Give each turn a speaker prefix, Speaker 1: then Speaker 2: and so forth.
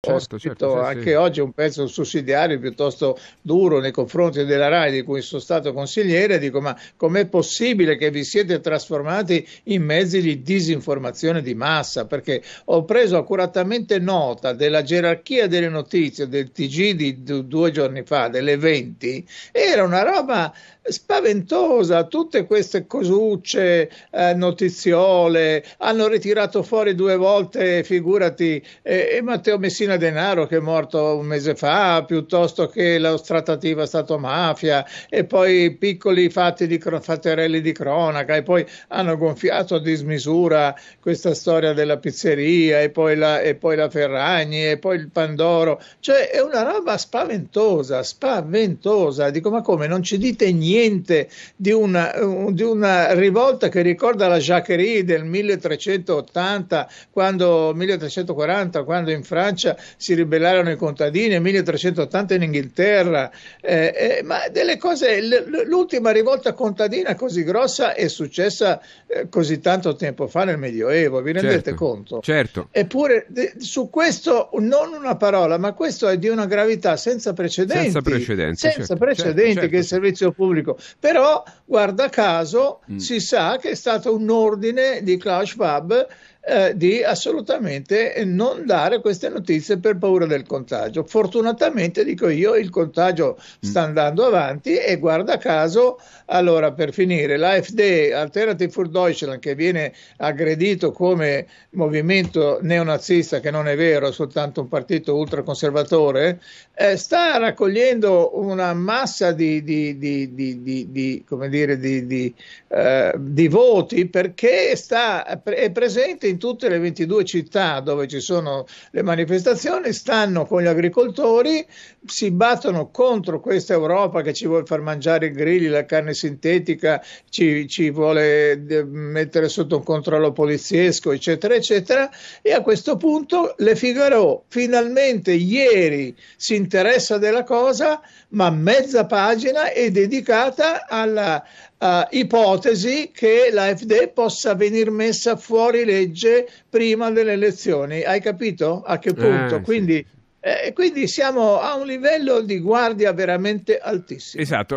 Speaker 1: Certo, certo, sì, anche sì. oggi un pezzo sussidiario piuttosto duro nei confronti della RAI di cui sono stato consigliere, dico ma com'è possibile che vi siete trasformati in mezzi di disinformazione di massa? Perché ho preso accuratamente nota della gerarchia delle notizie del TG di due giorni fa, delle 20, era una roba spaventosa, tutte queste cosucce, eh, notiziole, hanno ritirato fuori due volte, figurati, eh, Matteo Messina Cristina Denaro che è morto un mese fa, piuttosto che la stratativa Stato Mafia e poi piccoli fatti di fatterelli di cronaca e poi hanno gonfiato a dismisura questa storia della pizzeria e poi la, e poi la Ferragni e poi il Pandoro, cioè è una roba spaventosa, spaventosa, dico ma come non ci dite niente di una, di una rivolta che ricorda la Jacquerie del 1380 quando 1340 quando in Francia si ribellarono i contadini, nel 1380 in Inghilterra, eh, eh, ma delle cose, l'ultima rivolta contadina così grossa è successa eh, così tanto tempo fa nel Medioevo, vi rendete certo, conto? Certo. Eppure de, su questo non una parola, ma questo è di una gravità senza precedenti. Senza precedenti. Senza certo, precedenti certo, che il certo. servizio pubblico. Però, guarda caso, mm. si sa che è stato un ordine di Klaus Schwab eh, di assolutamente non dare queste notizie per paura del contagio. Fortunatamente, dico io, il contagio mm. sta andando avanti e guarda caso, allora per finire, l'AFD, Alternative für Deutschland, che viene aggredito come movimento neonazista, che non è vero, è soltanto un partito ultraconservatore, eh, sta raccogliendo una massa di, di, di, di come dire, di, eh, voti perché sta, è presente in tutte le 22 città dove ci sono le manifestazioni stanno con gli agricoltori, si battono contro questa Europa che ci vuole far mangiare i grilli, la carne sintetica, ci, ci vuole eh, mettere sotto un controllo poliziesco, eccetera, eccetera. E a questo punto Le Figaro finalmente ieri si interessa della cosa, ma mezza pagina è dedicata alla eh, ipotesi che la FD possa venir messa fuori legge prima delle elezioni. Hai capito a che eh, punto? Ah, quindi, sì. eh, quindi siamo a un livello di guardia veramente altissimo. Esatto.